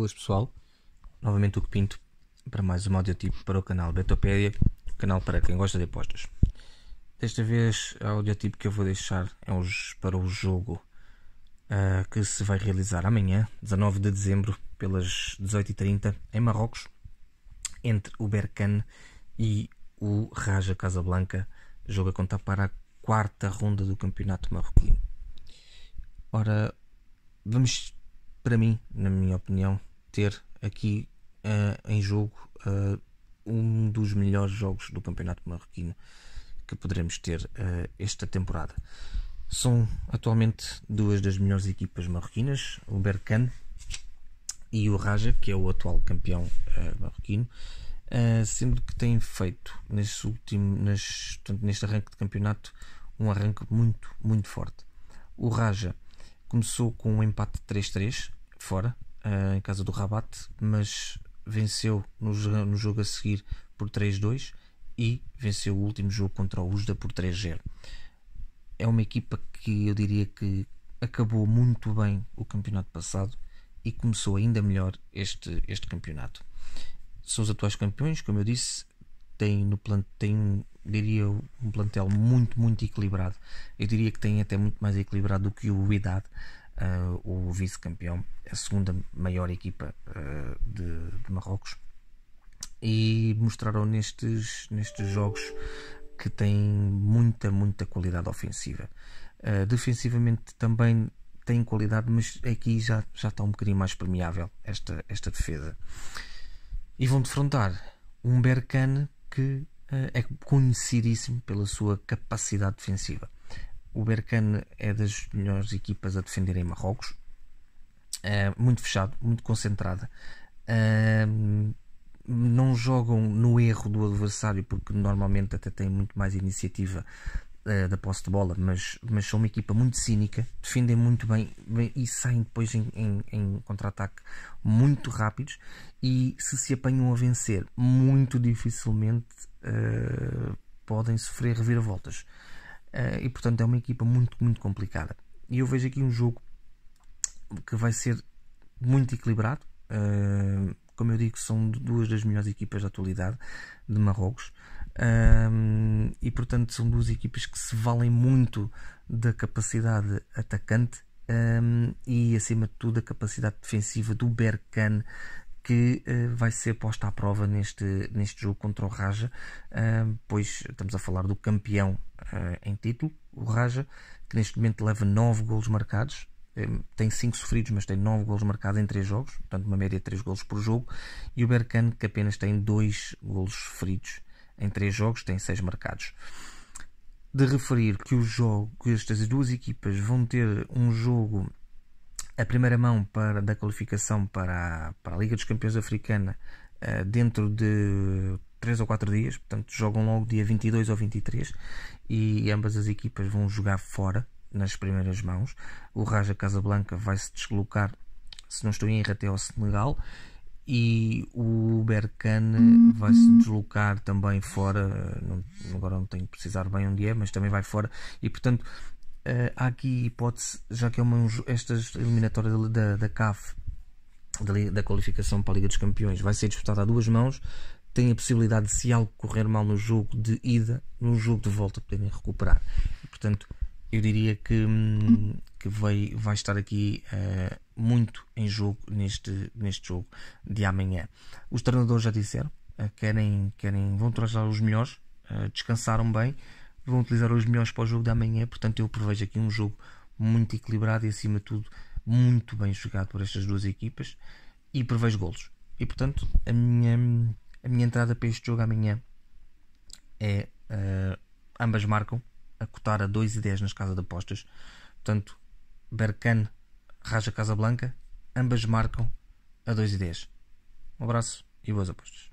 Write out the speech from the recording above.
Boas pessoal, novamente o que pinto para mais um audiotipo para o canal Betopédia, canal para quem gosta de apostas. Desta vez o audiotipo que eu vou deixar é os, para o jogo uh, que se vai realizar amanhã, 19 de dezembro, pelas 18h30, em Marrocos, entre o Berkane e o Raja Casablanca, jogo a contar para a quarta ronda do campeonato marroquino. Ora, vamos, para mim, na minha opinião, ter aqui uh, em jogo uh, um dos melhores jogos do campeonato marroquino que poderemos ter uh, esta temporada. São atualmente duas das melhores equipas marroquinas, o Berkane e o Raja, que é o atual campeão marroquino, sendo que têm feito neste, último, neste, neste arranque de campeonato um arranque muito, muito forte. O Raja começou com um empate 3-3 fora uh, em casa do Rabat, mas venceu no, no jogo a seguir por 3-2 e venceu o último jogo contra o Usda por 3-0. É uma equipa que eu diria que acabou muito bem o campeonato passado e começou ainda melhor este, este campeonato. São os atuais campeões, como eu disse, têm, no, plantel, diria um plantel muito, muito equilibrado. Eu diria que tem até muito mais equilibrado do que o Idade, uh, o vice-campeão, a segunda maior equipa uh, de, de, Marrocos, e mostraram nestes, nestes jogos que têm muita, muita qualidade ofensiva. Uh, defensivamente também tem qualidade, mas aqui já, já está um bocadinho mais permeável esta, esta defesa. E vão defrontar um Berkane que é conhecidíssimo pela sua capacidade defensiva. O Berkane é das melhores equipas a defender em Marrocos. Uh, muito fechado, muito concentrada. Uh, não jogam no erro do adversário, porque normalmente até têm muito mais iniciativa uh, da posse de bola, mas, mas são uma equipa muito cínica, defendem muito bem, bem e saem depois em, em, em contra-ataque muito rápidos. E se se apanham a vencer, muito dificilmente podem sofrer reviravoltas. Eh, e portanto é uma equipa muito, muito complicada. E eu vejo aqui um jogo que vai ser muito equilibrado. Eh, como eu digo, são duas das melhores equipas da atualidade de Marrocos. Eh, e portanto são duas equipas que se valem muito da capacidade atacante e acima de tudo a capacidade defensiva do Berkan que uh, vai ser posta à prova neste, neste jogo contra o Raja, pois estamos a falar do campeão eh, em título, o Raja, que neste momento leva 9 golos marcados, eh, tem 5 sofridos, mas tem 9 golos marcados em 3 jogos, portanto uma média de 3 golos por jogo, e o Berkan, que apenas tem 2 golos sofridos em 3 jogos, tem 6 marcados. De referir que o jogo, que estas duas equipas vão ter um jogo, a primeira mão para, da qualificação para a, para a Liga dos Campeões Africana, eh, dentro de 3 ou 4 dias, portanto jogam logo dia 22 ou 23 e ambas as equipas vão jogar fora nas primeiras mãos. O Raja Casablanca vai se deslocar, se não estou em erro, até ao Senegal e o Berkane uhum. vai se deslocar também fora, eh, não, agora não tenho que precisar bem onde é, mas também vai fora e portanto eh, há aqui hipótese, já que é uma, estas eliminatórias da, da CAF da, da qualificação para a Liga dos Campeões vai ser disputada a duas mãos têm a possibilidade de, se algo correr mal no jogo de ida, no jogo de volta, poderem recuperar. E, portanto, eu diria que, hum, que vai, vai estar aqui uh, muito em jogo neste, neste jogo de amanhã. Os treinadores já disseram, uh, querem, querem, vão trazer os melhores, uh, descansaram bem, vão utilizar os melhores para o jogo de amanhã, portanto eu prevejo aqui um jogo muito equilibrado e acima de tudo muito bem jogado por estas duas equipas e prevejo golos. E portanto a minha a minha entrada para este jogo amanhã é. Uh, ambas marcam, a cotar a 2 e 10 nas casas de apostas. Portanto, Berkane Raja Casablanca, ambas marcam a 2 e 10. Um abraço e boas apostas.